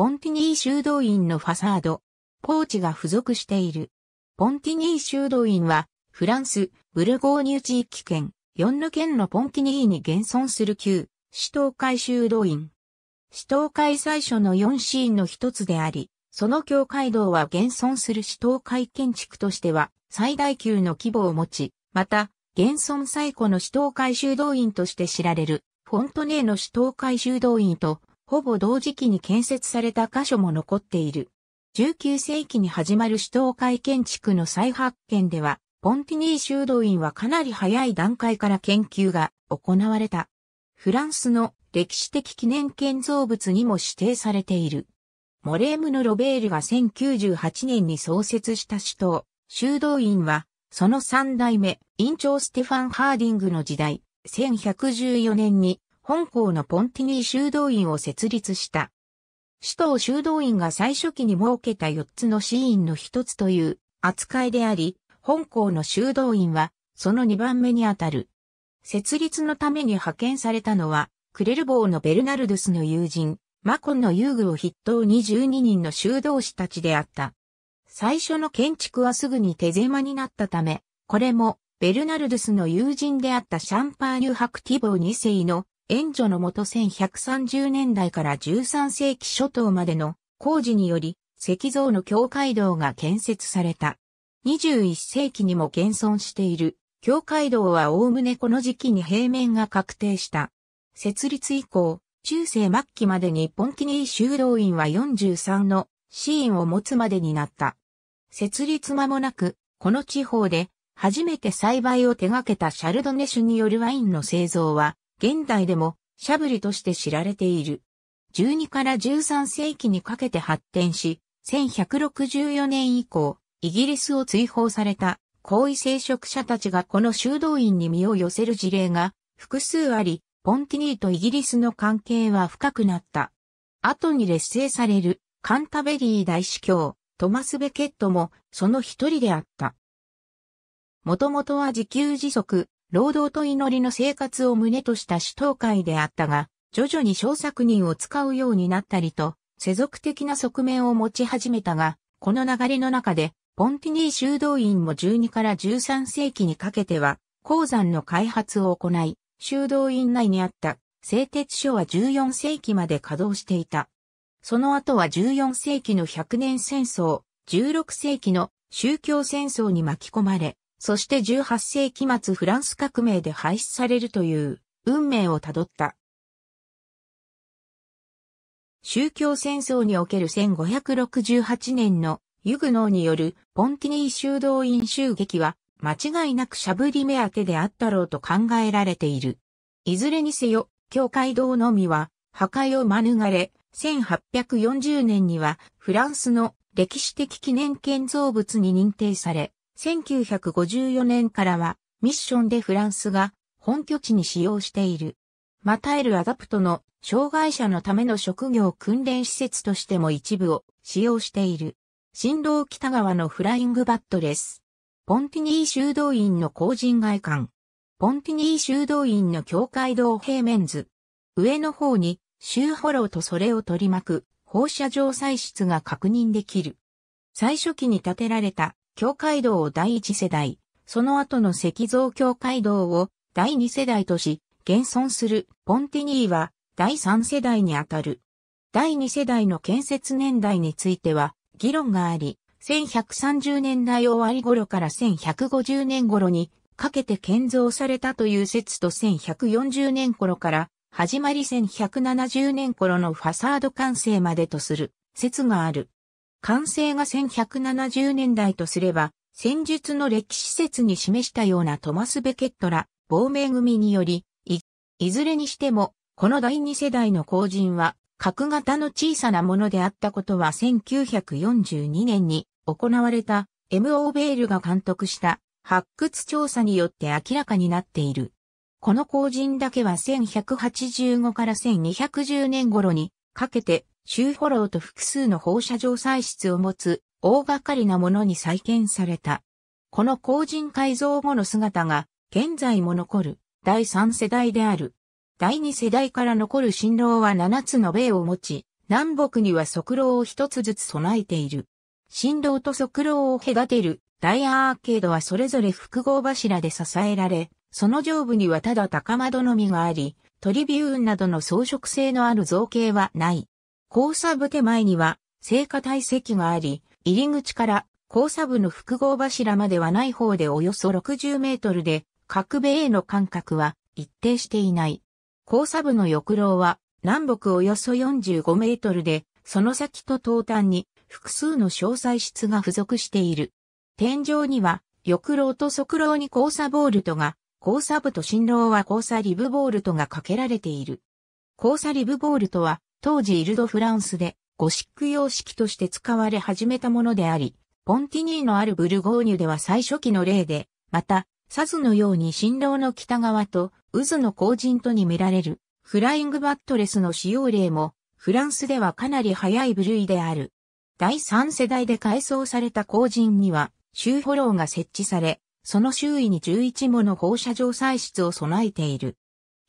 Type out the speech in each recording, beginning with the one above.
ポンティニー修道院のファサード、ポーチが付属している。ポンティニー修道院は、フランス、ブルゴーニュ地域圏、4の県のポンティニーに現存する旧、市東会修道院。市東会最初の4シーンの一つであり、その教会道は現存する市東会建築としては最大級の規模を持ち、また、現存最古の市東会修道院として知られる、フォントネーの市東会修道院と、ほぼ同時期に建設された箇所も残っている。19世紀に始まる首都会建築の再発見では、ポンティニー修道院はかなり早い段階から研究が行われた。フランスの歴史的記念建造物にも指定されている。モレームのロベールが1098年に創設した首都、修道院は、その三代目、院長ステファン・ハーディングの時代、1114年に本校のポンティニー修道院を設立した。首都修道院が最初期に設けた4つの寺院の1つという扱いであり、本校の修道院はその2番目にあたる。設立のために派遣されたのは、クレルボーのベルナルドゥスの友人、マコンの遊具を筆頭に12人の修道士たちであった。最初の建築はすぐに手狭になったため、これもベルナルドゥスの友人であったシャンパーニュ・ハクティボー2世の援助のもと1130年代から13世紀初頭までの工事により石像の教会堂が建設された。21世紀にも現存している教会堂はおおむねこの時期に平面が確定した。設立以降、中世末期までにポンテニー修道院は43のシーンを持つまでになった。設立間もなく、この地方で初めて栽培を手掛けたシャルドネ種によるワインの製造は現代でもシャブリとして知られている。12から13世紀にかけて発展し、1164年以降、イギリスを追放された高位聖職者たちがこの修道院に身を寄せる事例が複数あり、ポンティニーとイギリスの関係は深くなった。後に劣勢されるカンタベリー大司教、トマス・ベケットもその一人であった。もともとは自給自足、労働と祈りの生活を旨とした主党会であったが、徐々に小作人を使うようになったりと、世俗的な側面を持ち始めたが、この流れの中で、ポンティニー修道院も12から13世紀にかけては、鉱山の開発を行い、修道院内にあった製鉄所は14世紀まで稼働していた。その後は14世紀の100年戦争、16世紀の宗教戦争に巻き込まれ、そして18世紀末フランス革命で廃止されるという運命をたどった。宗教戦争における1568年のユグノーによるポンティニー修道院襲撃は間違いなくしゃぶり目当てであったろうと考えられている。いずれにせよ、教会堂のみは破壊を免れ、1840年にはフランスの歴史的記念建造物に認定され、1954年からはミッションでフランスが本拠地に使用している。またエルアダプトの障害者のための職業訓練施設としても一部を使用している。新郎北側のフライングバットレス。ポンティニー修道院の工人外観。ポンティニー修道院の教会堂平面図。上の方に、周波楼とそれを取り巻く放射状採室が確認できる。最初期に建てられた教会道を第一世代、その後の石像教会道を第二世代とし、現存するポンティニーは第三世代にあたる。第二世代の建設年代については議論があり、1130年代終わり頃から1150年頃にかけて建造されたという説と1140年頃から始まり1170年頃のファサード完成までとする説がある。完成が1170年代とすれば、戦術の歴史説に示したようなトマス・ベケットら、亡命組により、い、いずれにしても、この第二世代の後人は、角型の小さなものであったことは1942年に行われた M.O. ベールが監督した発掘調査によって明らかになっている。この後人だけは1185から1210年頃にかけて周ローと複数の放射状採出を持つ大掛かりなものに再建された。この工人改造後の姿が現在も残る第3世代である。第2世代から残る新郎は7つの米を持ち、南北には側廊を1つずつ備えている。新郎と側廊を隔てる大アーケードはそれぞれ複合柱で支えられ、その上部にはただ高窓のみがあり、トリビューンなどの装飾性のある造形はない。交差部手前には、聖火体積があり、入り口から交差部の複合柱まではない方でおよそ60メートルで、各部への間隔は一定していない。交差部の翼廊は南北およそ45メートルで、その先と東端に複数の詳細室が付属している。天井には、翼廊と側廊に交差ボールトが、交差部と新郎は交差リブボールトがかけられている。交差リブボールトは、当時イルドフランスでゴシック様式として使われ始めたものであり、ポンティニーのあるブルゴーニュでは最初期の例で、また、サズのように新郎の北側と渦の後人とに見られるフライングバットレスの使用例もフランスではかなり早い部類である。第3世代で改装された後人には周フォローが設置され、その周囲に11もの放射状採出を備えている。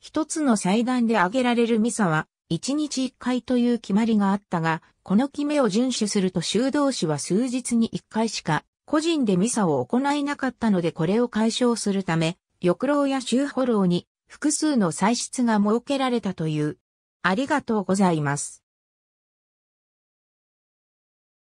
一つの祭壇で挙げられるミサは1日1回という決まりがあったが、この決めを遵守すると修道士は数日に1回しか個人でミサを行いなかったのでこれを解消するため、抑浪や修保浪に複数の歳出が設けられたという。ありがとうございます。